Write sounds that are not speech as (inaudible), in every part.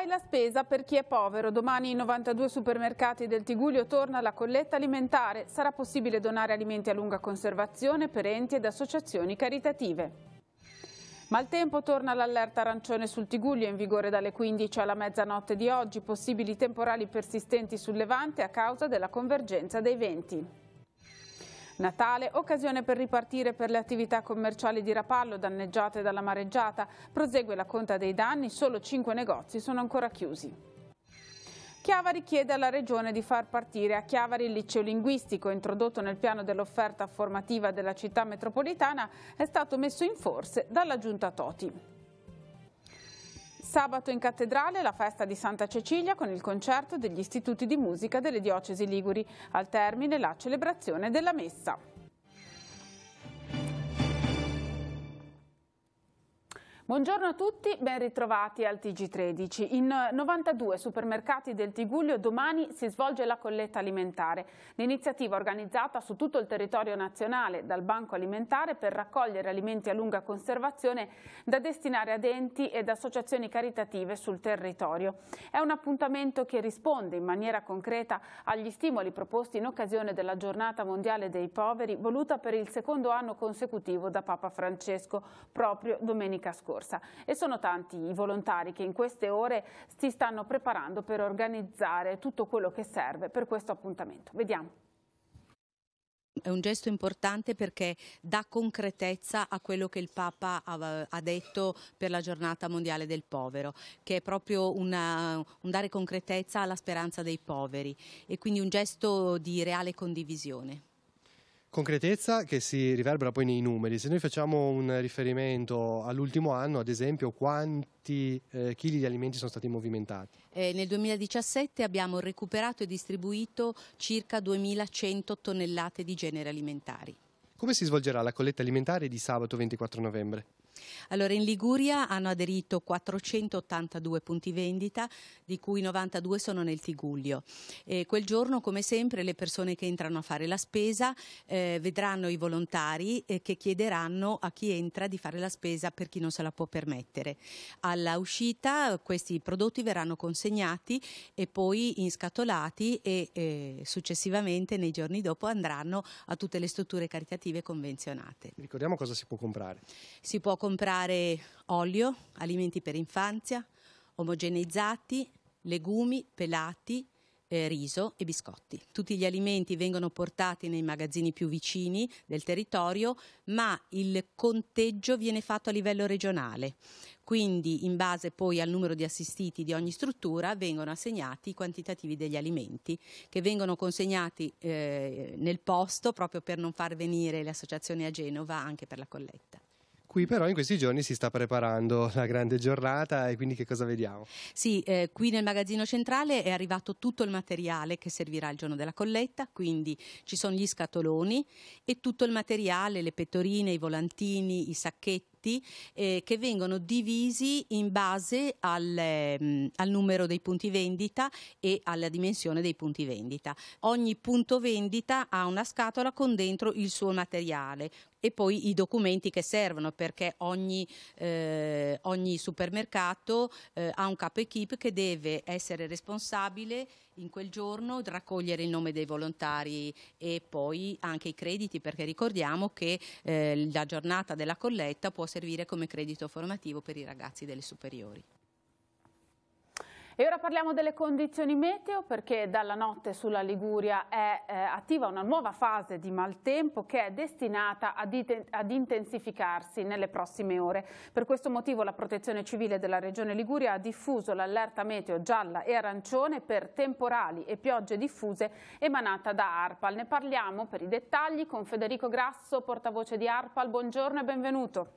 Vai la spesa per chi è povero. Domani in 92 supermercati del Tiguglio torna la colletta alimentare. Sarà possibile donare alimenti a lunga conservazione per enti ed associazioni caritative. Maltempo torna l'allerta arancione sul Tiguglio in vigore dalle 15 alla mezzanotte di oggi, possibili temporali persistenti sul Levante a causa della convergenza dei venti. Natale, occasione per ripartire per le attività commerciali di Rapallo danneggiate dalla mareggiata. Prosegue la conta dei danni, solo 5 negozi sono ancora chiusi. Chiavari chiede alla Regione di far partire a Chiavari il liceo linguistico introdotto nel piano dell'offerta formativa della città metropolitana è stato messo in forze dalla Giunta Toti. Sabato in cattedrale la festa di Santa Cecilia con il concerto degli istituti di musica delle diocesi liguri, al termine la celebrazione della messa. Buongiorno a tutti, ben ritrovati al TG13. In 92 eh, supermercati del Tiguglio domani si svolge la colletta alimentare, l'iniziativa organizzata su tutto il territorio nazionale dal Banco Alimentare per raccogliere alimenti a lunga conservazione da destinare ad enti ed associazioni caritative sul territorio. È un appuntamento che risponde in maniera concreta agli stimoli proposti in occasione della giornata mondiale dei poveri voluta per il secondo anno consecutivo da Papa Francesco proprio domenica scorsa scorsa e sono tanti i volontari che in queste ore si stanno preparando per organizzare tutto quello che serve per questo appuntamento. Vediamo. È un gesto importante perché dà concretezza a quello che il Papa ha detto per la giornata mondiale del povero, che è proprio una, un dare concretezza alla speranza dei poveri e quindi un gesto di reale condivisione concretezza che si riverbera poi nei numeri. Se noi facciamo un riferimento all'ultimo anno, ad esempio, quanti eh, chili di alimenti sono stati movimentati? Eh, nel 2017 abbiamo recuperato e distribuito circa 2.100 tonnellate di genere alimentari. Come si svolgerà la colletta alimentare di sabato 24 novembre? Allora, in Liguria hanno aderito 482 punti vendita, di cui 92 sono nel Tiguglio. E quel giorno, come sempre, le persone che entrano a fare la spesa eh, vedranno i volontari eh, che chiederanno a chi entra di fare la spesa per chi non se la può permettere. Alla uscita questi prodotti verranno consegnati e poi inscatolati e eh, successivamente nei giorni dopo andranno a tutte le strutture caritative convenzionate. Ricordiamo cosa si può comprare. Si può comprare comprare olio, alimenti per infanzia, omogeneizzati, legumi, pelati, eh, riso e biscotti. Tutti gli alimenti vengono portati nei magazzini più vicini del territorio, ma il conteggio viene fatto a livello regionale. Quindi, in base poi al numero di assistiti di ogni struttura, vengono assegnati i quantitativi degli alimenti che vengono consegnati eh, nel posto proprio per non far venire le associazioni a Genova anche per la colletta. Qui però in questi giorni si sta preparando (laughs) la grande giornata e quindi che cosa vediamo? Sì, eh, qui nel magazzino centrale è arrivato tutto il materiale che servirà il giorno della colletta, quindi ci sono gli scatoloni e tutto il materiale, le pettorine, i volantini, i sacchetti eh, che vengono divisi in base al, ehm, al, numero dei punti vendita e alla dimensione dei punti vendita. Ogni punto vendita ha una scatola con dentro il suo materiale, e poi i documenti che servono perché ogni, eh, ogni supermercato eh, ha un capo equip che deve essere responsabile in quel giorno raccogliere il nome dei volontari e poi anche i crediti perché ricordiamo che eh, la giornata della colletta può servire come credito formativo per i ragazzi delle superiori. E ora parliamo delle condizioni meteo perché dalla notte sulla Liguria è eh, attiva una nuova fase di maltempo che è destinata ad, ad, intensificarsi nelle prossime ore. Per questo motivo la protezione civile della regione Liguria ha diffuso l'allerta meteo gialla e arancione per temporali e piogge diffuse emanata da Arpal. Ne parliamo per i dettagli con Federico Grasso, portavoce di Arpal. Buongiorno e benvenuto.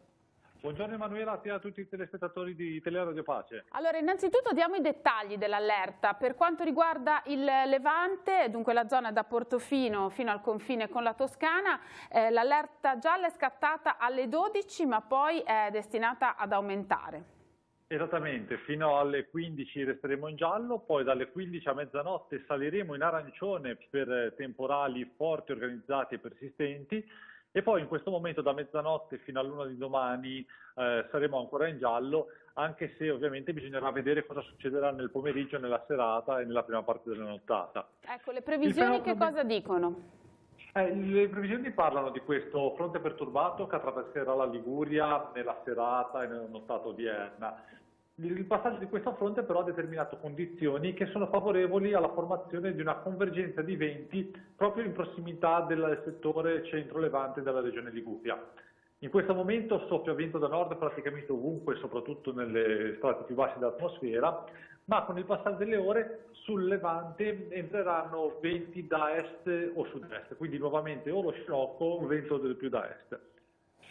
Buongiorno Emanuela, a a tutti i telespettatori di Teleradio Pace. Allora, innanzitutto diamo i dettagli dell'allerta. Per quanto riguarda il Levante, dunque la zona da Portofino fino al confine con la Toscana, eh, l'allerta gialla è scattata alle 12 ma poi è destinata ad aumentare. Esattamente, fino alle 15 resteremo in giallo, poi dalle 15 a mezzanotte saliremo in arancione per temporali forti, organizzati e persistenti e poi in questo momento da mezzanotte fino all'una di domani eh, saremo ancora in giallo, anche se ovviamente bisognerà vedere cosa succederà nel pomeriggio, nella serata e nella prima parte della nottata. Ecco, le previsioni che cosa dicono? Eh, le previsioni parlano di questo fronte perturbato che attraverserà la Liguria nella serata e nella nottata odierna. Il passaggio di questa fronte però ha determinato condizioni che sono favorevoli alla formazione di una convergenza di venti proprio in prossimità del settore centro-levante della regione Liguria. In questo momento soffia vento da nord praticamente ovunque, soprattutto nelle strati più basse dell'atmosfera, ma con il passare delle ore sul levante entreranno venti da est o sud-est, quindi nuovamente o lo sciocco, un vento più da est.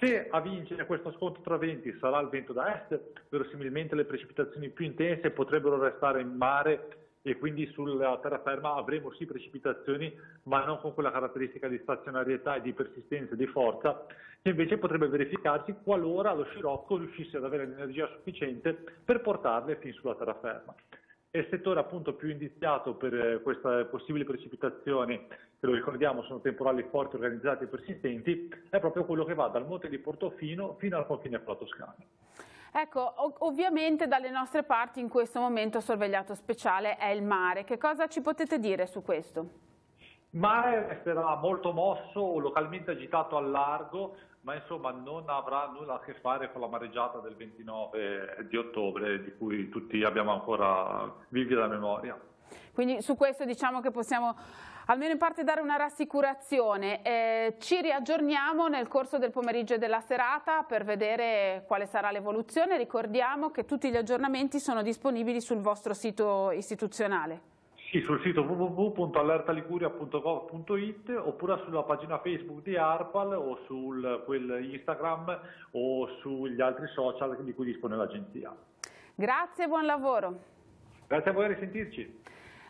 Se a vincere questo scontro tra venti sarà il vento da est, verosimilmente le precipitazioni più intense potrebbero restare in mare e quindi sulla terraferma avremo sì precipitazioni, ma non con quella caratteristica di stazionarietà e di persistenza e di forza, che invece potrebbe verificarsi qualora lo scirocco riuscisse ad avere l'energia sufficiente per portarle fin sulla terraferma. È il settore appunto più indiziato per eh, queste possibili precipitazioni, che lo ricordiamo sono temporali forti, organizzati e persistenti, è proprio quello che va dal monte di Portofino fino al confine con la Toscana. Ecco, ovviamente dalle nostre parti in questo momento sorvegliato speciale è il mare. Che cosa ci potete dire su questo? Il mare sarà molto mosso o localmente agitato al largo, ma insomma non avrà nulla a che fare con la mareggiata del 29 di ottobre di cui tutti abbiamo ancora vivi la memoria. Quindi su questo diciamo che possiamo almeno in parte dare una rassicurazione. Eh, ci riaggiorniamo nel corso del pomeriggio e della serata per vedere quale sarà l'evoluzione. Ricordiamo che tutti gli aggiornamenti sono disponibili sul vostro sito istituzionale. Sì, sul sito www.allertaliguria.gov.it oppure sulla pagina Facebook di ARPAL o su Instagram o sugli altri social di cui dispone l'agenzia. Grazie e buon lavoro. Grazie a voi, a risentirci.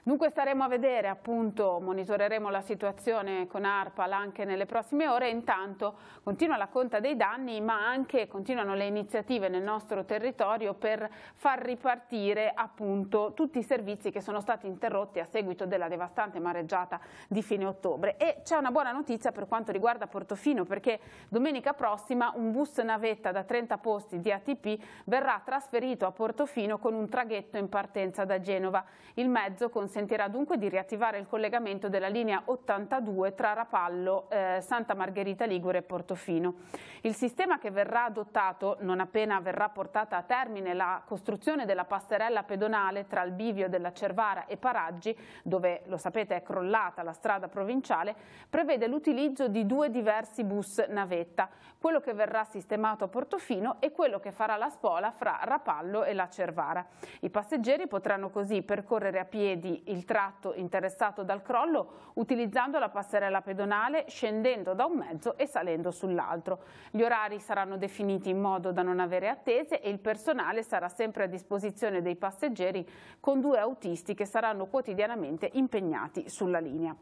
Dunque staremo a vedere, appunto, monitoreremo la situazione con ARPAL anche nelle prossime ore, intanto continua la conta dei danni ma anche continuano le iniziative nel nostro territorio per far ripartire appunto tutti i servizi che sono stati interrotti a seguito della devastante mareggiata di fine ottobre. E c'è una buona notizia per quanto riguarda Portofino perché domenica prossima un bus navetta da 30 posti di ATP verrà trasferito a Portofino con un traghetto in partenza da Genova. Il mezzo con consentirà dunque di riattivare il collegamento della linea 82 tra Rapallo, eh, Santa Margherita Ligure e Portofino. Il sistema che verrà adottato non appena verrà portata a termine la costruzione della passerella pedonale tra il bivio della Cervara e Paraggi, dove lo sapete è crollata la strada provinciale, prevede l'utilizzo di due diversi bus navetta quello che verrà sistemato a Portofino e quello che farà la spola fra Rapallo e la Cervara. I passeggeri potranno così percorrere a piedi il tratto interessato dal crollo utilizzando la passerella pedonale, scendendo da un mezzo e salendo sull'altro. Gli orari saranno definiti in modo da non avere attese e il personale sarà sempre a disposizione dei passeggeri con due autisti che saranno quotidianamente impegnati sulla linea.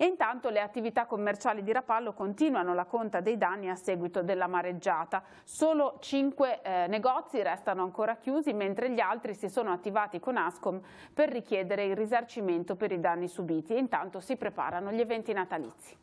E intanto le attività commerciali di Rapallo continuano la conta dei danni a seguito della mareggiata. Solo cinque eh, negozi restano ancora chiusi, mentre gli altri si sono attivati con Ascom per richiedere il risarcimento per i danni subiti. E intanto si preparano gli eventi natalizi.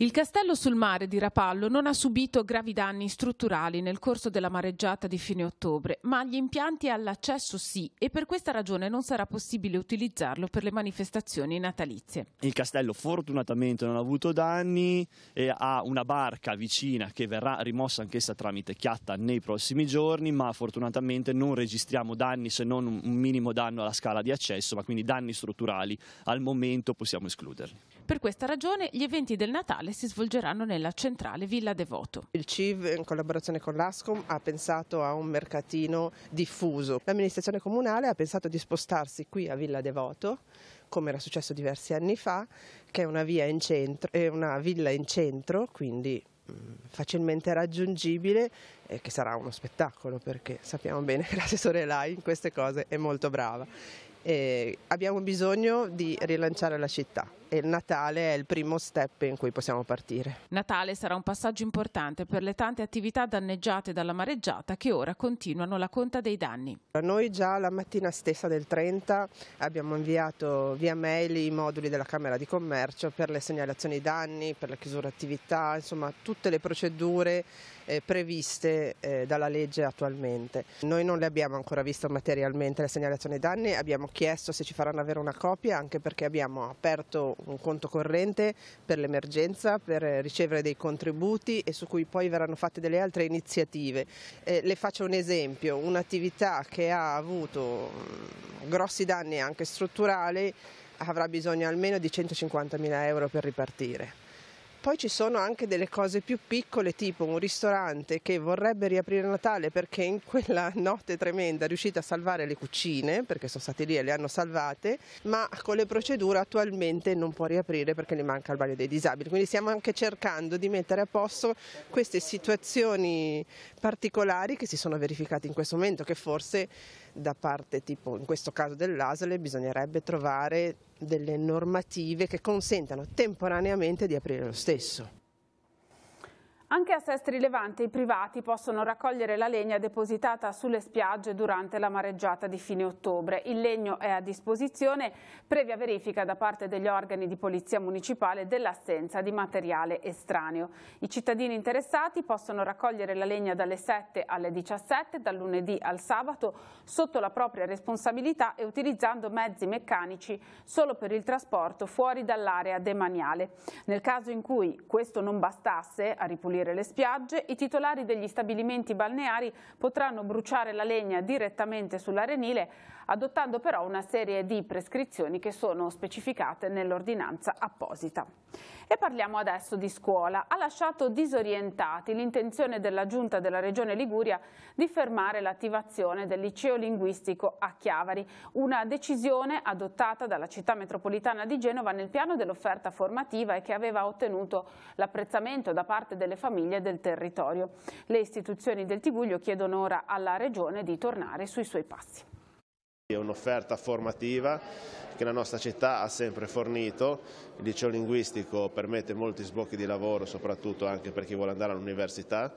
Il castello sul mare di Rapallo non ha subito gravi danni strutturali nel corso della mareggiata di fine ottobre, ma gli impianti all'accesso sì e per questa ragione non sarà possibile utilizzarlo per le manifestazioni natalizie. Il castello fortunatamente non ha avuto danni e ha una barca vicina che verrà rimossa anch'essa tramite chiatta nei prossimi giorni, ma fortunatamente non registriamo danni se non un minimo danno alla scala di accesso, ma quindi danni strutturali al momento possiamo escluderli. Per questa ragione gli eventi del Natale si svolgeranno nella centrale Villa Devoto. Il CIV in collaborazione con l'ASCOM ha pensato a un mercatino diffuso. L'amministrazione comunale ha pensato di spostarsi qui a Villa Devoto come era successo diversi anni fa, che è una, centro, è una villa in centro, quindi mm, facilmente raggiungibile e che sarà uno spettacolo perché sappiamo bene che l'assessore Lai in queste cose è molto brava. E abbiamo bisogno di rilanciare la città e Natale è il primo step in cui possiamo partire. Natale sarà un passaggio importante per le tante attività danneggiate dalla mareggiata che ora continuano la conta dei danni. Noi già la mattina stessa del 30 abbiamo inviato via mail i moduli della Camera di Commercio per le segnalazioni danni, per la chiusura attività, insomma tutte le procedure eh, previste eh, dalla legge attualmente. Noi non le abbiamo ancora viste materialmente le segnalazioni danni, abbiamo chiesto se ci faranno avere una copia anche perché abbiamo aperto un conto corrente per l'emergenza, per eh, ricevere dei contributi e su cui poi verranno fatte delle altre iniziative. Eh, le faccio un esempio, un'attività che ha avuto mm, grossi danni anche strutturali avrà bisogno almeno di 150 mila euro per ripartire. Poi ci sono anche delle cose più piccole, tipo un ristorante che vorrebbe riaprire Natale perché in quella (laughs) notte tremenda è riuscito a salvare le cucine, perché sono state lì e le hanno salvate, ma con le procedure attualmente non può riaprire perché ne manca il bagno dei disabili. Quindi stiamo anche cercando di mettere a posto queste situazioni particolari che si sono verificate in questo momento, che forse da parte tipo in questo caso dell'ASL bisognerebbe trovare delle normative che consentano temporaneamente di aprire lo stesso. Anche a Sestri Levante i privati possono raccogliere la legna depositata sulle spiagge durante la mareggiata di fine ottobre. Il legno è a disposizione previa verifica da parte degli organi di polizia municipale dell'assenza di materiale estraneo. I cittadini interessati possono raccogliere la legna dalle 7 alle 17, dal lunedì al sabato, sotto la propria responsabilità e utilizzando mezzi meccanici solo per il trasporto fuori dall'area demaniale. Nel caso in cui questo non bastasse a ripulire pulire le spiagge, i titolari degli stabilimenti balneari potranno bruciare la legna direttamente sull'arenile, adottando però una serie di prescrizioni che sono specificate nell'ordinanza apposita. E parliamo adesso di scuola. Ha lasciato disorientati l'intenzione della Giunta della Regione Liguria di fermare l'attivazione del liceo linguistico a Chiavari, una decisione adottata dalla città metropolitana di Genova nel piano dell'offerta formativa e che aveva ottenuto l'apprezzamento da parte delle famiglie famiglie del territorio. Le istituzioni del Tibuglio chiedono ora alla Regione di tornare sui suoi passi. È un'offerta formativa che la nostra città ha sempre fornito, il liceo linguistico permette molti sbocchi di lavoro soprattutto anche per chi vuole andare all'università,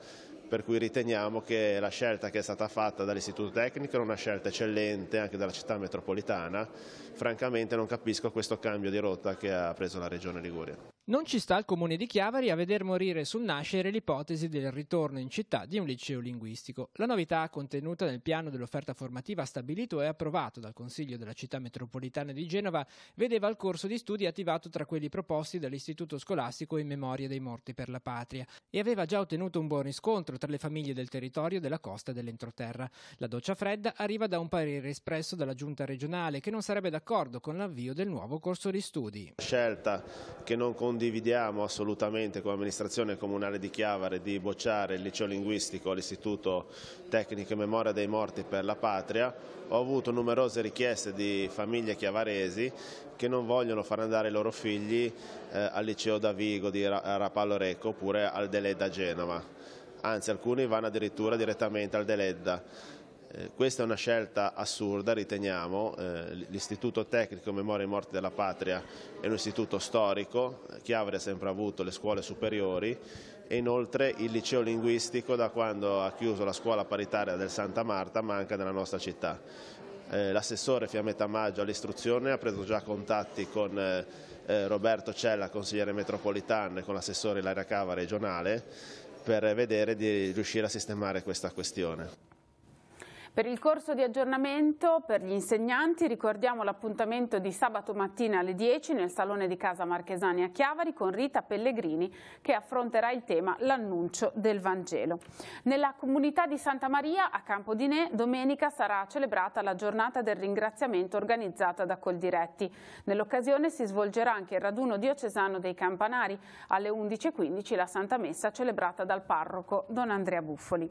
per cui riteniamo che la scelta che è stata fatta dall'Istituto Tecnico è una scelta eccellente anche dalla città metropolitana, francamente non capisco questo cambio di rotta che ha preso la Regione Liguria. Non ci sta al comune di Chiavari a veder morire sul nascere l'ipotesi del ritorno in città di un liceo linguistico. La novità contenuta nel piano dell'offerta formativa stabilito e approvato dal Consiglio della città metropolitana di Genova vedeva il corso di studi attivato tra quelli proposti dall'istituto scolastico in memoria dei morti per la patria e aveva già ottenuto un buon riscontro tra le famiglie del territorio della costa dell'entroterra. La doccia fredda arriva da un parere espresso dalla giunta regionale che non sarebbe d'accordo con l'avvio del nuovo corso di studi. Scelta che non con condividiamo assolutamente come amministrazione comunale di Chiavare di bocciare il liceo linguistico all'Istituto Tecnico e Memoria dei Morti per la Patria. Ho avuto numerose richieste di famiglie chiavaresi che non vogliono far andare i loro figli eh, al liceo da Vigo di Rapallo Recco oppure al Deledda Genova. Anzi, alcuni vanno addirittura direttamente al Deledda eh, questa è una scelta assurda, riteniamo, eh, l'Istituto Tecnico Memoria e Morte della Patria è un istituto storico, eh, Chiavri ha sempre avuto le scuole superiori e inoltre il liceo linguistico da quando ha chiuso la scuola paritaria del Santa Marta manca nella nostra città. Eh, L'assessore Fiametta Maggio all'istruzione ha preso già contatti con eh, Roberto Cella, consigliere metropolitano e con l'assessore Ilaria Cava regionale per vedere di riuscire a sistemare questa questione. Per il corso di aggiornamento per gli insegnanti ricordiamo l'appuntamento di sabato mattina alle 10 nel Salone di Casa Marchesani a Chiavari con Rita Pellegrini che affronterà il tema l'annuncio del Vangelo. Nella comunità di Santa Maria a Campodinè domenica sarà celebrata la giornata del ringraziamento organizzata da Coldiretti. Nell'occasione si svolgerà anche il raduno diocesano dei Campanari alle 11.15 la Santa Messa celebrata dal parroco Don Andrea Buffoli.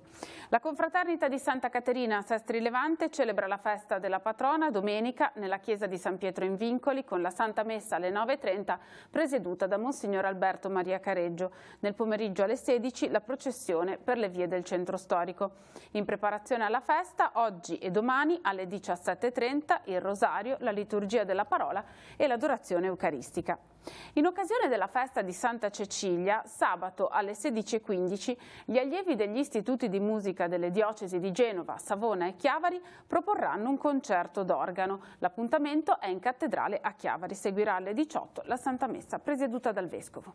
La confraternita di Santa Caterina Sestri Levante celebra la festa della patrona domenica nella chiesa di San Pietro in Vincoli con la Santa Messa alle 9.30 presieduta da Monsignor Alberto Maria Careggio. Nel pomeriggio alle 16 la processione per le vie del centro storico. In preparazione alla festa oggi e domani alle 17.30 il rosario, la liturgia della parola e l'adorazione eucaristica. In occasione della festa di Santa Cecilia, sabato alle 16.15, gli allievi degli istituti di musica delle diocesi di Genova, Savona e Chiavari proporranno un concerto d'organo. L'appuntamento è in cattedrale a Chiavari. Seguirà alle 18 la Santa Messa presieduta dal Vescovo.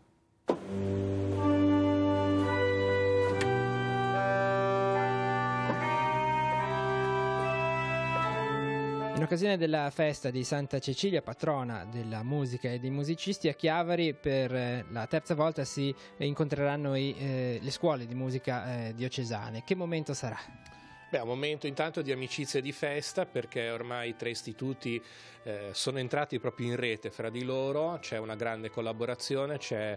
In occasione della festa di Santa Cecilia, patrona della musica e dei musicisti, a Chiavari per eh, la terza volta si incontreranno i, eh, le scuole di musica eh, diocesane. Che momento sarà? Beh, un momento intanto di amicizia e di festa perché ormai i tre istituti eh, sono entrati proprio in rete fra di loro, c'è una grande collaborazione, c'è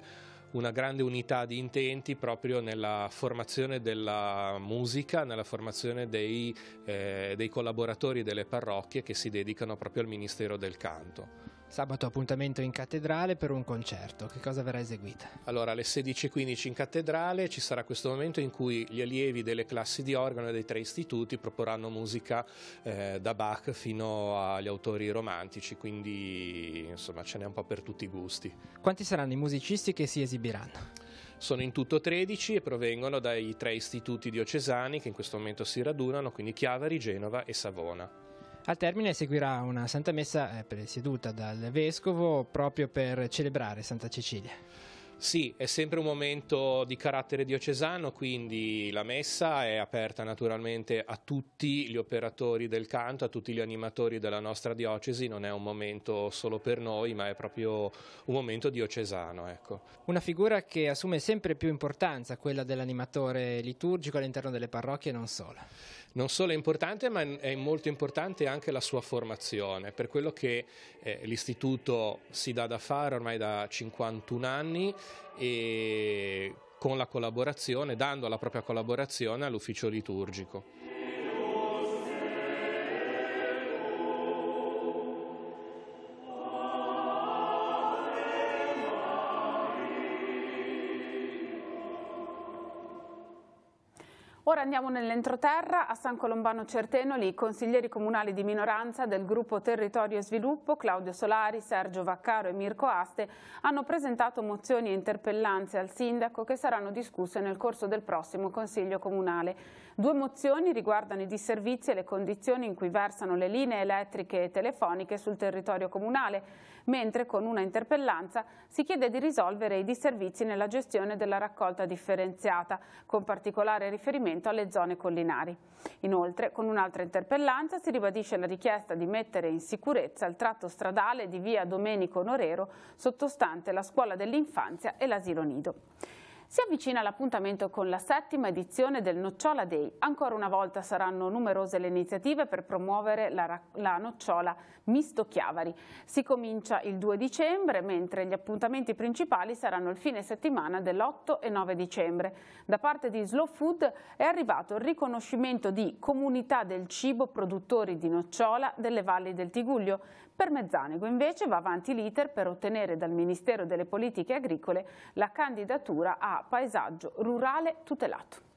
una grande unità di intenti proprio nella formazione della musica, nella formazione dei, eh, dei collaboratori delle parrocchie che si dedicano proprio al Ministero del Canto. Sabato appuntamento in cattedrale per un concerto, che cosa verrà eseguita? Allora alle 16.15 in cattedrale ci sarà questo momento in cui gli allievi delle classi di organo e dei tre istituti proporranno musica eh, da Bach fino agli autori romantici, quindi insomma ce n'è un po' per tutti i gusti. Quanti saranno i musicisti che si esibiranno? Sono in tutto 13 e provengono dai tre istituti diocesani che in questo momento si radunano, quindi Chiavari, Genova e Savona. Al termine seguirà una Santa Messa eh, presieduta dal Vescovo proprio per celebrare Santa Cecilia. Sì, è sempre un momento di carattere diocesano, quindi la messa è aperta naturalmente a tutti gli operatori del canto, a tutti gli animatori della nostra diocesi, non è un momento solo per noi, ma è proprio un momento diocesano. Ecco. Una figura che assume sempre più importanza, quella dell'animatore liturgico all'interno delle parrocchie e non solo non solo è importante ma è molto importante anche la sua formazione, per quello che eh, l'istituto si dà da fare ormai da 51 anni e con la collaborazione, dando la propria collaborazione all'ufficio liturgico. Andiamo nell'entroterra, a San Colombano Certenoli, i consiglieri comunali di minoranza del gruppo Territorio e Sviluppo, Claudio Solari, Sergio Vaccaro e Mirko Aste, hanno presentato mozioni e interpellanze al sindaco che saranno discusse nel corso del prossimo Consiglio Comunale. Due mozioni riguardano i disservizi e le condizioni in cui versano le linee elettriche e telefoniche sul territorio comunale, mentre con una interpellanza si chiede di risolvere i disservizi nella gestione della raccolta differenziata, con particolare riferimento alle le zone collinari. Inoltre, con un'altra interpellanza si ribadisce la richiesta di mettere in sicurezza il tratto stradale di via Domenico Norero sottostante la scuola dell'infanzia e l'asilo nido. Si avvicina l'appuntamento con la settima edizione del Nocciola Day. Ancora una volta saranno numerose le iniziative per promuovere la, la nocciola Misto Chiavari. Si comincia il 2 dicembre, mentre gli appuntamenti principali saranno il fine settimana dell'8 e 9 dicembre. Da parte di Slow Food è arrivato il riconoscimento di Comunità del Cibo Produttori di Nocciola delle Valli del Tiguglio. Per Mezzanego invece va avanti l'iter per ottenere dal Ministero delle Politiche Agricole la candidatura a paesaggio rurale tutelato.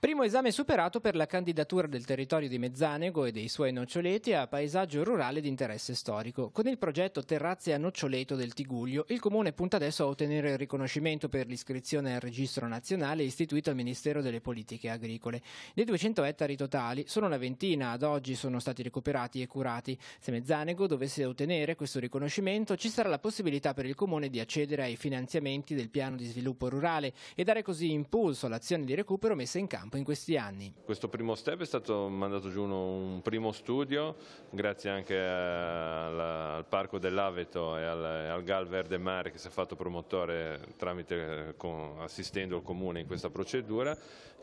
Primo esame superato per la candidatura del territorio di Mezzanego e dei suoi noccioleti a paesaggio rurale di interesse storico. Con il progetto Terrazze a Noccioleto del Tiguglio, il comune punta adesso a ottenere il riconoscimento per l'iscrizione al registro nazionale istituito al Ministero delle Politiche Agricole. Dei 200 ettari totali, solo una ventina ad oggi sono stati recuperati e curati. Se Mezzanego dovesse ottenere questo riconoscimento, ci sarà la possibilità per il comune di accedere ai finanziamenti del piano di sviluppo rurale e dare così impulso all'azione di recupero messa in campo campo in questi anni. Questo primo step è stato mandato giù un primo studio, grazie anche al, Parco dell'Aveto e al, al Gal Verde Mare che si è fatto promotore tramite, assistendo il Comune in questa procedura,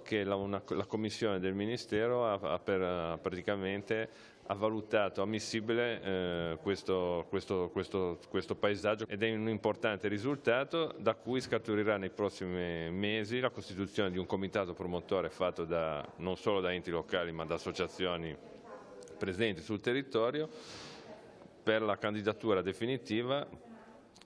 che la, una, la Commissione del Ministero ha, ha per, praticamente ha valutato ammissibile eh, questo, questo, questo, questo, paesaggio ed è un importante risultato da cui scaturirà nei prossimi mesi la costituzione di un comitato promotore fatto da, non solo da enti locali ma da associazioni presenti sul territorio per la candidatura definitiva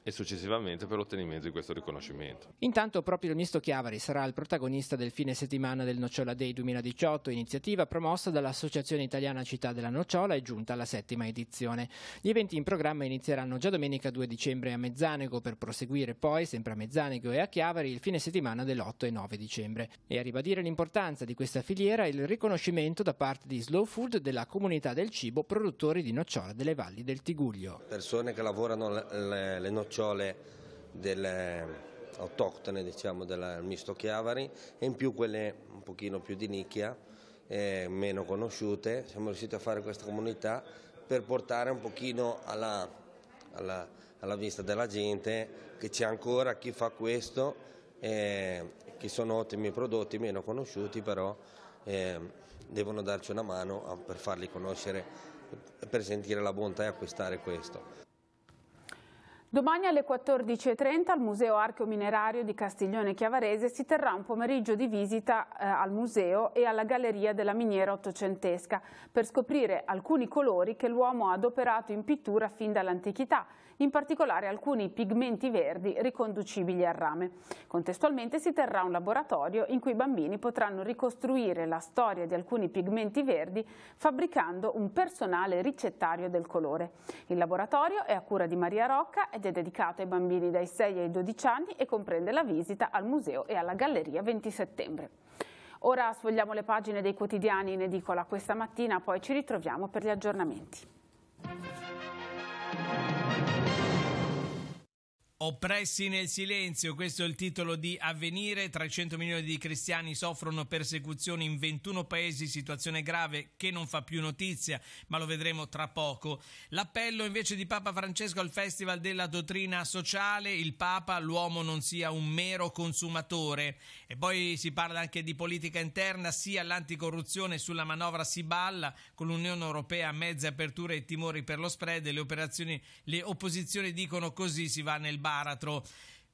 e successivamente per l'ottenimento di questo riconoscimento. Intanto proprio il ministro Chiavari sarà il protagonista del fine settimana del Nocciola Day 2018, iniziativa promossa dall'Associazione Italiana Città della Nocciola e giunta alla settima edizione. Gli eventi in programma inizieranno già domenica 2 dicembre a Mezzanego per proseguire poi, sempre a Mezzanego e a Chiavari, il fine settimana dell'8 e 9 dicembre. E a ribadire l'importanza di questa filiera il riconoscimento da parte di Slow Food della comunità del cibo produttori di nocciola delle valli del Tiguglio. Persone che lavorano le, le nocciola ricciole del autoctone diciamo, del misto Chiavari e in più quelle un pochino più di nicchia, eh, meno conosciute. Siamo riusciti a fare questa comunità per portare un pochino alla, alla, alla vista della gente che c'è ancora chi fa questo, eh, che sono ottimi prodotti, meno conosciuti però eh, devono darci una mano a, per farli conoscere, per sentire la bontà e acquistare questo. Domani alle 14.30 al Museo Archeo Minerario di Castiglione Chiavarese si terrà un pomeriggio di visita eh, al museo e alla Galleria della Miniera Ottocentesca per scoprire alcuni colori che l'uomo ha adoperato in pittura fin dall'antichità in particolare alcuni pigmenti verdi riconducibili al rame. Contestualmente si terrà un laboratorio in cui i bambini potranno ricostruire la storia di alcuni pigmenti verdi fabbricando un personale ricettario del colore. Il laboratorio è a cura di Maria Rocca ed è dedicato ai bambini dai 6 ai 12 anni e comprende la visita al museo e alla galleria 20 settembre. Ora sfogliamo le pagine dei quotidiani in edicola questa mattina, poi ci ritroviamo per gli aggiornamenti. Oppressi nel silenzio, questo è il titolo di Avvenire, 300 milioni di cristiani soffrono persecuzioni in 21 paesi, situazione grave che non fa più notizia, ma lo vedremo tra poco. L'appello invece di Papa Francesco al Festival della Dottrina Sociale, il Papa, l'uomo non sia un mero consumatore. E poi si parla anche di politica interna, sia l'anticorruzione sulla manovra si balla, con l'Unione Europea a mezze aperture e timori per lo spread, le, le opposizioni dicono così si va nel bar baratro.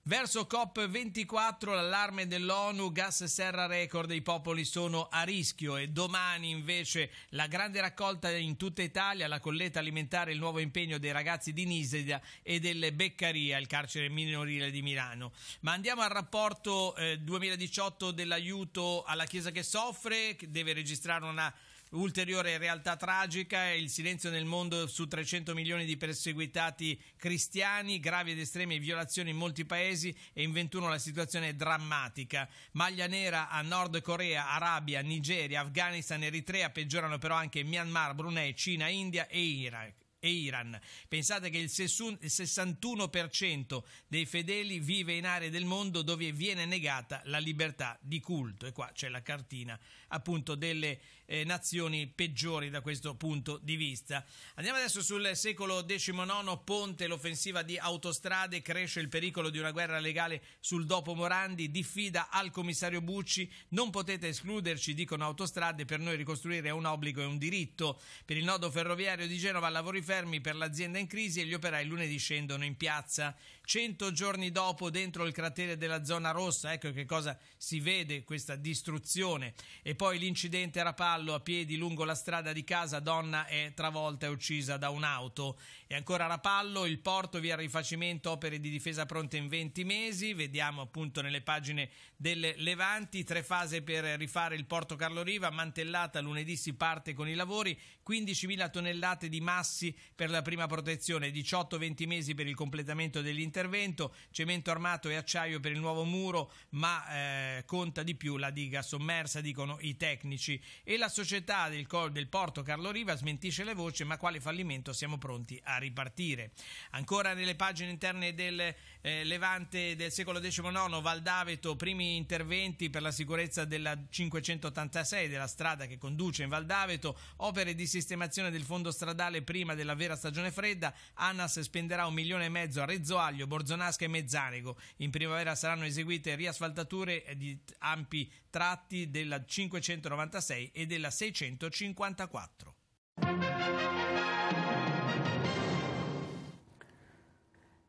Verso COP24 l'allarme dell'ONU, gas serra record, i popoli sono a rischio e domani invece la grande raccolta in tutta Italia, la colletta alimentare, il nuovo impegno dei ragazzi di Nisida e delle Beccaria, il carcere minorile di Milano. Ma andiamo al rapporto eh, 2018 dell'aiuto alla Chiesa che soffre, che deve registrare una Ulteriore realtà tragica è il silenzio nel mondo su 300 milioni di perseguitati cristiani, gravi ed estreme violazioni in molti paesi e in 21 la situazione è drammatica. Maglia nera a Nord Corea, Arabia, Nigeria, Afghanistan, Eritrea, peggiorano però anche Myanmar, Brunei, Cina, India e Iraq e Iran. Pensate che il 61% dei fedeli vive in aree del mondo dove viene negata la libertà di culto e qua c'è la cartina appunto delle eh, nazioni peggiori da questo punto di vista. Andiamo adesso sul secolo XIX, Ponte, l'offensiva di autostrade, cresce il pericolo di una guerra legale sul dopo Morandi, diffida al commissario Bucci, non potete escluderci, dicono autostrade, per noi ricostruire è un obbligo e un diritto. Per il nodo ferroviario di Genova lavori fermi per l'azienda in crisi e gli operai lunedì scendono in piazza. Cento giorni dopo, dentro il cratere della zona rossa, ecco che cosa si vede questa distruzione. E poi l'incidente a Rapallo cavallo a piedi lungo la strada di casa, donna è travolta e uccisa da un'auto e ancora Rapallo, il porto via rifacimento, opere di difesa pronte in 20 mesi, vediamo appunto nelle pagine delle Levanti, tre fasi per rifare il porto Carlo Riva, mantellata lunedì si parte con i lavori, 15.000 tonnellate di massi per la prima protezione, 18-20 mesi per il completamento dell'intervento, cemento armato e acciaio per il nuovo muro, ma eh, conta di più la diga sommersa, dicono i tecnici. E la società del, del porto Carlo Riva smentisce le voci, ma quale fallimento siamo pronti a ripartire. Ancora nelle pagine interne del eh, Levante del secolo XIX, Valdaveto, primi interventi per la sicurezza della 586 della strada che conduce in Valdaveto, opere di sistemazione del fondo stradale prima della vera stagione fredda, ANAS spenderà un milione e mezzo a Rezzoaglio, Borzonasca e Mezzanego. In primavera saranno eseguite riasfaltature eh, di ampi tratti della 596 e della 654.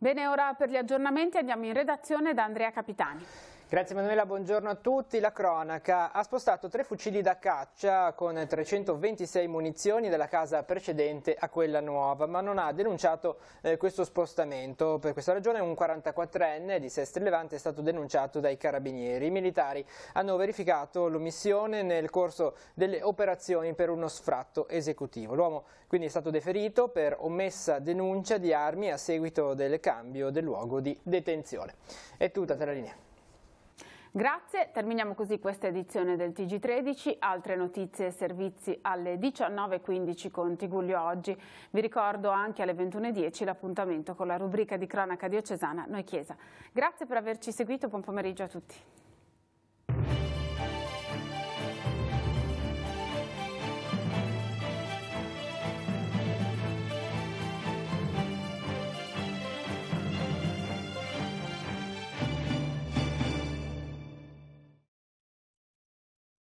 Bene, ora per gli aggiornamenti andiamo in redazione da Andrea Capitani. Grazie Manuela, buongiorno a tutti. La cronaca ha spostato tre fucili da caccia con 326 munizioni dalla casa precedente a quella nuova, ma non ha denunciato eh, questo spostamento. Per questa ragione un 44enne di Sestri Levante è stato denunciato dai carabinieri. I militari hanno verificato l'omissione nel corso delle operazioni per uno sfratto esecutivo. L'uomo quindi è stato deferito per omessa denuncia di armi a seguito del cambio del luogo di detenzione. È tutta, la linea. Grazie, terminiamo così questa edizione del TG13, altre notizie e servizi alle 19.15 con Tiguglio Oggi. Vi ricordo anche alle 21.10 l'appuntamento con la rubrica di cronaca diocesana Noi Chiesa. Grazie per averci seguito, buon pomeriggio a tutti.